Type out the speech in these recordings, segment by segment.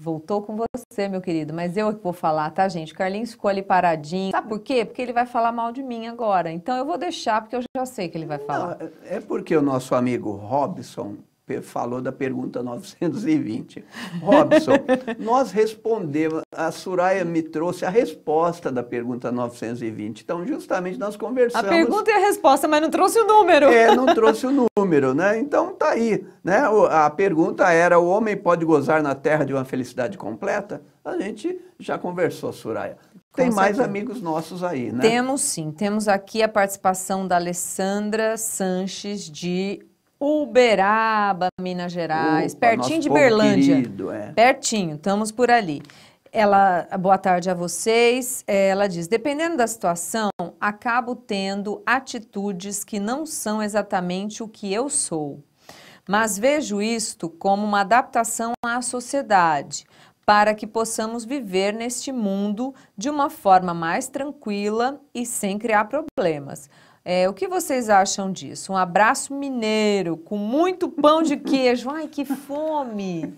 voltou com você, meu querido, mas eu é que vou falar, tá, gente? O Carlinhos ficou ali paradinho. Sabe por quê? Porque ele vai falar mal de mim agora. Então eu vou deixar, porque eu já sei que ele vai falar. Não, é, é porque o nosso amigo Robson, falou da pergunta 920. Robson, nós respondemos, a Suraya me trouxe a resposta da pergunta 920. Então, justamente nós conversamos. A pergunta e é a resposta, mas não trouxe o número. É, não trouxe o número, né? Então tá aí, né? A pergunta era: o homem pode gozar na terra de uma felicidade completa? A gente já conversou, Suraya. Tem mais amigos nossos aí, né? Temos sim. Temos aqui a participação da Alessandra Sanches de Uberaba, Minas Gerais, Opa, pertinho de Berlândia. Querido, é. Pertinho, estamos por ali. Ela, boa tarde a vocês. É, ela diz: dependendo da situação, acabo tendo atitudes que não são exatamente o que eu sou. Mas vejo isto como uma adaptação à sociedade, para que possamos viver neste mundo de uma forma mais tranquila e sem criar problemas. É, o que vocês acham disso? Um abraço mineiro com muito pão de queijo. Ai, que fome!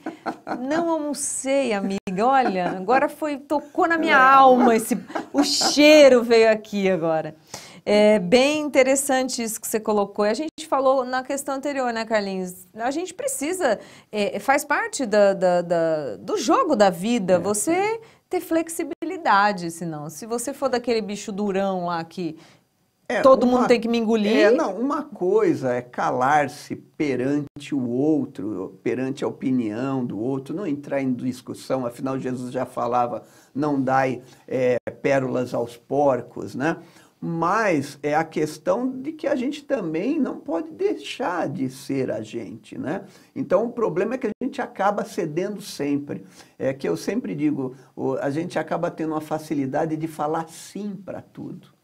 Não almocei, amiga. Olha, agora foi tocou na minha alma esse, o cheiro veio aqui agora. É bem interessante isso que você colocou. A gente falou na questão anterior, né, Carlinhos? A gente precisa, é, é faz parte da, da, da, do jogo da vida. É. Você ter flexibilidade, senão. Se você for daquele bicho durão lá que é, Todo uma, mundo tem que me engolir. É, não, uma coisa é calar-se perante o outro, perante a opinião do outro, não entrar em discussão, afinal Jesus já falava, não dai é, pérolas aos porcos, né? Mas é a questão de que a gente também não pode deixar de ser a gente, né? Então o problema é que a gente acaba cedendo sempre. É que eu sempre digo, a gente acaba tendo uma facilidade de falar sim para tudo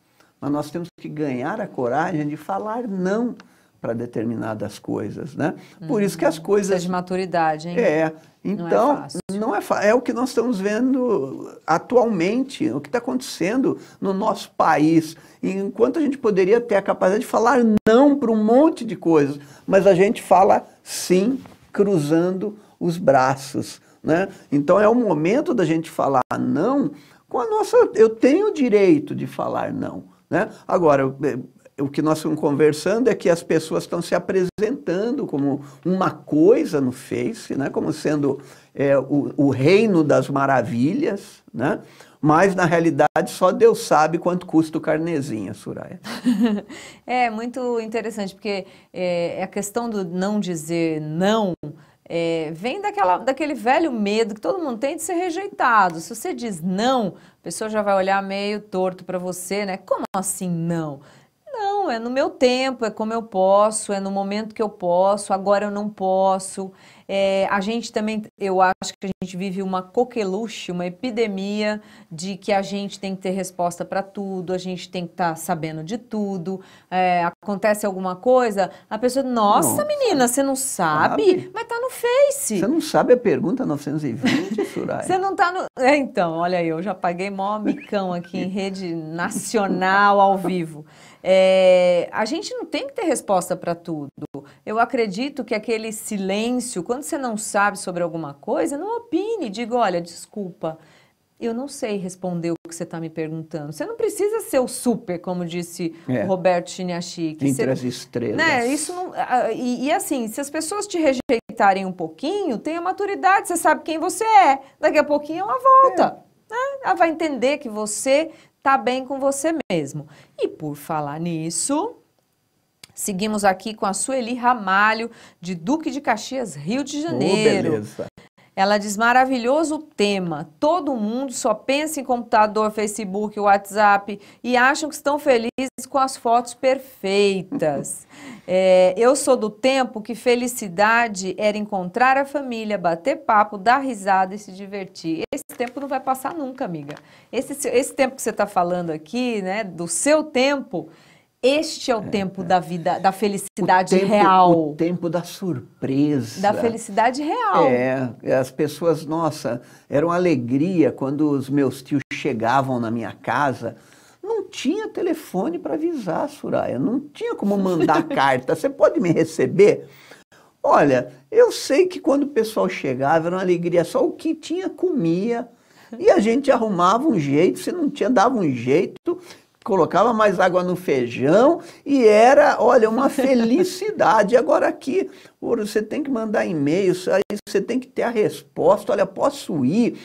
mas nós temos que ganhar a coragem de falar não para determinadas coisas, né? Por isso que as uhum. coisas precisa de maturidade, hein? É. Então, não é então, fácil. Não é, é o que nós estamos vendo atualmente, o que está acontecendo no nosso país. Enquanto a gente poderia ter a capacidade de falar não para um monte de coisas, mas a gente fala sim cruzando os braços, né? Então é o momento da gente falar não com a nossa, eu tenho o direito de falar não né? Agora, eh, o que nós estamos conversando é que as pessoas estão se apresentando como uma coisa no Face, né? como sendo é, o, o, reino das maravilhas, né? mas na realidade só Deus sabe quanto custa o carnezinho, Suraya. é muito interessante, porque eh, é, a questão do não dizer não é, vem daquela, daquele velho medo que todo mundo tem de ser rejeitado. Se você diz não, a pessoa já vai olhar meio torto para você, né? Como assim não? Não, é no meu tempo, é como eu posso, é no momento que eu posso, agora eu não posso. É, a gente também, eu acho que a gente vive uma coqueluche, uma epidemia de que a gente tem que ter resposta para tudo, a gente tem que estar tá sabendo de tudo. É, acontece alguma coisa, a pessoa, nossa, nossa menina, você não sabe? sabe? Mas tá no Face. Você não sabe a pergunta 920, Soraya? você não tá no. É, então, olha aí, eu já paguei mó micão aqui em rede nacional ao vivo. É, a gente não tem que ter resposta para tudo. Eu acredito que aquele silêncio, quando você não sabe sobre alguma coisa, não opine, diga, olha, desculpa, eu não sei responder o que você está me perguntando. Você não precisa ser o super, como disse é. o Roberto Chiniachique. Entre você, as estrelas. Né, isso não, e, e assim, se as pessoas te rejeitarem um pouquinho, tenha maturidade, você sabe quem você é. Daqui a pouquinho ela volta. É. Né? Ela vai entender que você tá bem com você mesmo. E por falar nisso, seguimos aqui com a Sueli Ramalho, de Duque de Caxias, Rio de Janeiro. Oh, beleza. Ela diz: maravilhoso tema. Todo mundo só pensa em computador, Facebook, WhatsApp e acham que estão felizes com as fotos perfeitas. é, eu sou do tempo que felicidade era encontrar a família, bater papo, dar risada e se divertir tempo não vai passar nunca, amiga. Esse, esse tempo que você está falando aqui, né, do seu tempo, este é o é, tempo é. da vida, da felicidade o tempo, real. O tempo da surpresa. Da felicidade real. É, as pessoas, nossa, era uma alegria quando os meus tios chegavam na minha casa. Não tinha telefone para avisar, Suraya, não tinha como mandar carta. Você pode me receber? Olha, eu sei que quando o pessoal chegava era uma alegria, só o que tinha comia. E a gente arrumava um jeito, se não tinha, dava um jeito colocava mais água no feijão e era, olha, uma felicidade. Agora aqui, você tem que mandar e mail aí você tem que ter a resposta, olha, posso ir.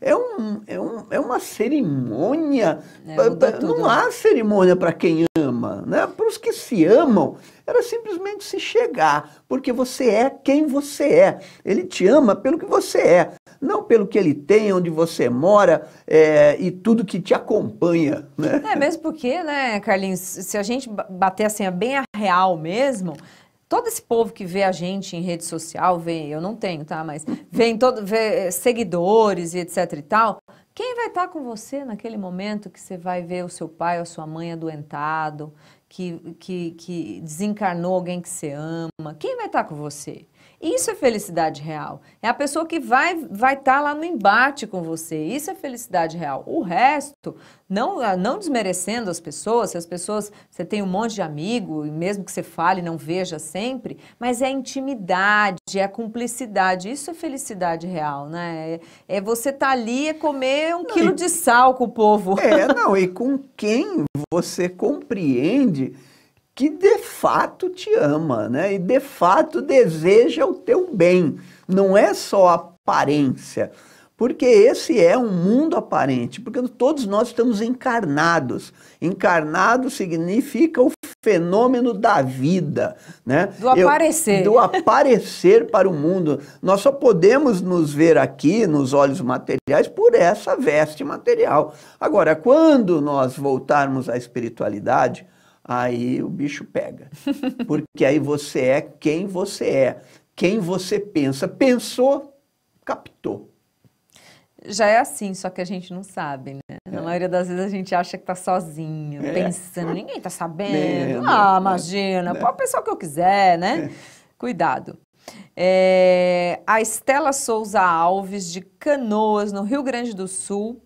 É, um, é, um, é uma cerimônia. É, Não né? há cerimônia para quem ama. Né? Para os que se amam, era simplesmente se chegar, porque você é quem você é. Ele te ama pelo que você é não pelo que ele tem, onde você mora é, e tudo que te acompanha. Né? É mesmo porque, né, Carlinhos, se a gente bater assim, é bem a real mesmo, todo esse povo que vê a gente em rede social, vê, eu não tenho, tá? Mas vem todo, vê eh, seguidores e etc e tal. Quem vai estar tá com você naquele momento que você vai ver o seu pai ou a sua mãe adoentado, que, que, que desencarnou alguém que você ama? Quem vai estar tá com você? Isso é felicidade real. É a pessoa que vai vai estar tá lá no embate com você. Isso é felicidade real. O resto, não ah, não desmerecendo as pessoas, se as pessoas, você tem um monte de amigo, e mesmo que você fale, não veja sempre, mas é intimidade, é cumplicidade. Isso é felicidade real, né? É, é você estar tá ali é comer um não, quilo e... de sal com o povo. É, não, e com quem você compreende que de fato te ama, né? E de fato deseja o teu bem. Não é só aparência, porque esse é um mundo aparente, porque todos nós estamos encarnados. Encarnado significa o fenômeno da vida, né? Do aparecer. Eu, do aparecer para o mundo. Nós só podemos nos ver aqui nos olhos materiais por essa veste material. Agora, quando nós voltarmos à espiritualidade, aí o bicho pega. Porque aí você é quem você é, quem você pensa. Pensou, captou. Já é assim, só que a gente não sabe, né? É. Na maioria das vezes a gente acha que tá sozinho, é. pensando, ninguém tá sabendo. Né, ah, né, imagina, né. pode pensar o que eu quiser, né? É. Cuidado. É, a Estela Souza Alves, de Canoas, no Rio Grande do Sul,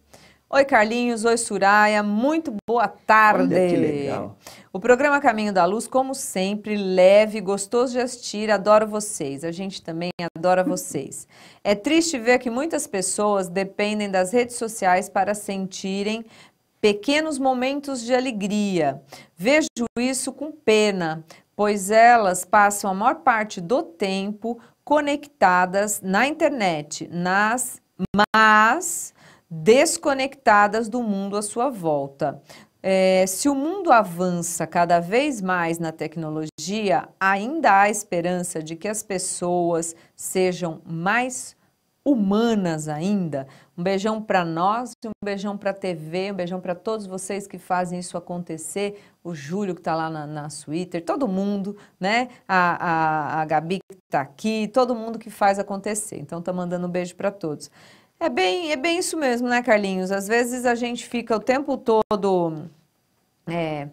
Oi, Carlinhos. Oi, Suraya. Muito boa tarde. Olha que legal. O programa Caminho da Luz, como sempre, leve, gostoso de assistir. Adoro vocês. A gente também adora vocês. É triste ver que muitas pessoas dependem das redes sociais para sentirem pequenos momentos de alegria. Vejo isso com pena, pois elas passam a maior parte do tempo conectadas na internet, nas mas desconectadas do mundo à sua volta. É, se o mundo avança cada vez mais na tecnologia, ainda há esperança de que as pessoas sejam mais humanas ainda. Um beijão para nós, um beijão para a TV, um beijão para todos vocês que fazem isso acontecer. O Júlio que está lá na, na Twitter, todo mundo, né? A, a, a Gabi que está aqui, todo mundo que faz acontecer. Então, tá mandando um beijo para todos. É bem, é bem isso mesmo, né, Carlinhos? Às vezes a gente fica o tempo todo é,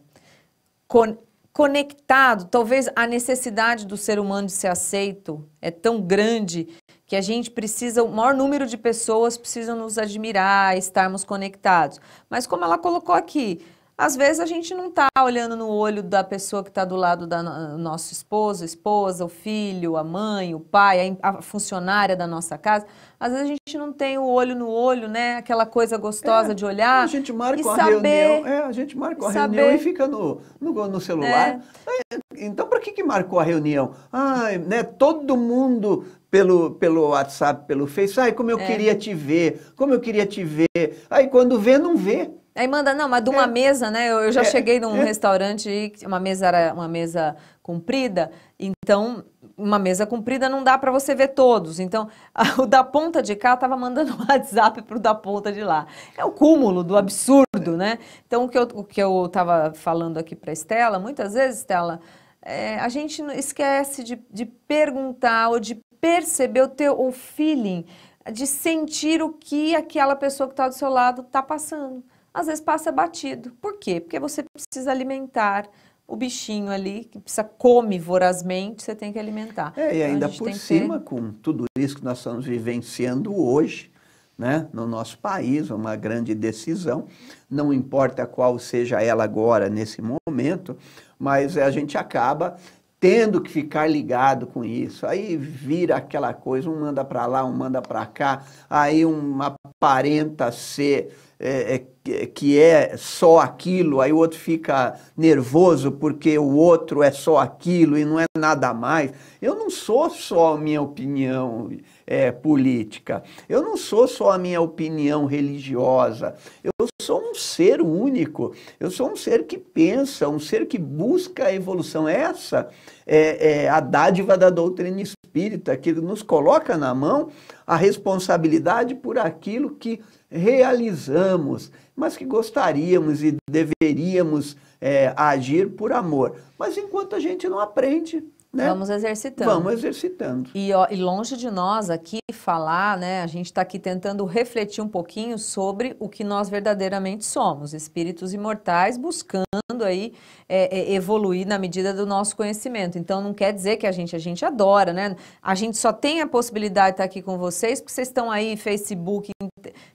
con conectado. Talvez a necessidade do ser humano de ser aceito é tão grande que a gente precisa, o maior número de pessoas precisam nos admirar, estarmos conectados. Mas como ela colocou aqui, às vezes a gente não está olhando no olho da pessoa que está do lado da no, nosso esposo, esposa, o filho, a mãe, o pai, a, a, funcionária da nossa casa. Às vezes a gente não tem o olho no olho, né? Aquela coisa gostosa é, de olhar. A gente marca e uma saber, reunião. É, a gente marca uma saber, reunião e fica no, no, no celular. É. é então, para que, que marcou a reunião? Ai, né? Todo mundo pelo, pelo WhatsApp, pelo Face. Ai, como eu é. queria te ver, como eu queria te ver. Aí quando vê, não vê. Aí manda, não, mas de uma é. mesa, né? Eu, eu já é. cheguei num é. restaurante e uma mesa era uma mesa comprida, então uma mesa comprida não dá para você ver todos. Então, a, o da ponta de cá estava mandando um WhatsApp pro da ponta de lá. É o cúmulo do absurdo, né? Então, o que eu, o que eu tava falando aqui para Estela, muitas vezes, Estela, é, a gente esquece de, de perguntar ou de perceber o teu o feeling, de sentir o que aquela pessoa que está do seu lado está passando às vezes passa batido. Por quê? Porque você precisa alimentar o bichinho ali, que precisa come vorazmente, você tem que alimentar. É, e então, ainda por cima, ter... com tudo isso que nós estamos vivenciando hoje, né, no nosso país, uma grande decisão, não importa qual seja ela agora, nesse momento, mas a gente acaba tendo que ficar ligado com isso. Aí vira aquela coisa, um manda para lá, um manda para cá, aí um aparenta ser é, é, é, que é só aquilo, aí o outro fica nervoso porque o outro é só aquilo e não é nada mais. Eu não sou só a minha opinião é, política, eu não sou só a minha opinião religiosa, eu sou um ser único, eu sou um ser que pensa, um ser que busca a evolução. Essa é, é a dádiva da doutrina espírita que nos coloca na mão a responsabilidade por aquilo que realizamos, mas que gostaríamos e deveríamos é, agir por amor. Mas enquanto a gente não aprende, né? Vamos exercitando. Vamos exercitando. E, ó, e, longe de nós aqui falar, né? A gente está aqui tentando refletir um pouquinho sobre o que nós verdadeiramente somos, espíritos imortais, buscando aí é, é, evoluir na medida do nosso conhecimento. Então não quer dizer que a gente a gente adora, né? A gente só tem a possibilidade de estar aqui com vocês porque vocês estão aí Facebook,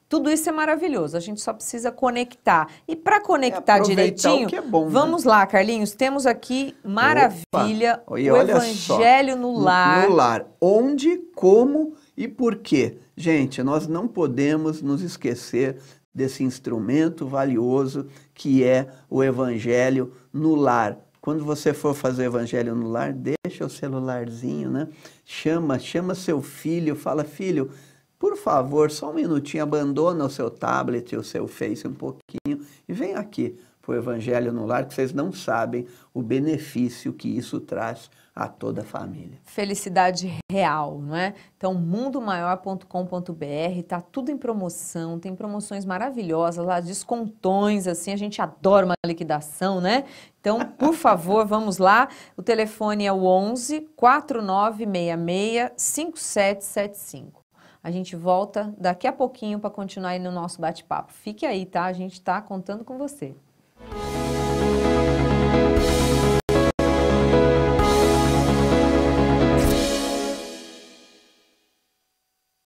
tudo isso é maravilhoso, a gente só precisa conectar. E para conectar é direitinho, é bom, né? vamos né? lá, Carlinhos, temos aqui maravilha, o Evangelho só, no lar. No lar, onde, como e por quê. Gente, nós não podemos nos esquecer desse instrumento valioso que é o Evangelho no lar. Quando você for fazer evangelho no lar, deixa o celularzinho, né? Chama, chama seu filho, fala, filho, por favor, só um minutinho, abandona o seu tablet, o seu Face um pouquinho e vem aqui para o Evangelho no Lar, que vocês não sabem o benefício que isso traz a toda a família. Felicidade real, não é? Então, mundomaior.com.br, tá tudo em promoção, tem promoções maravilhosas lá, descontões, assim, a gente adora uma liquidação, né? Então, por favor, vamos lá. O telefone é o 11 4966 5775. A gente volta daqui a pouquinho para continuar aí no nosso bate-papo. Fique aí, tá? A gente está contando com você.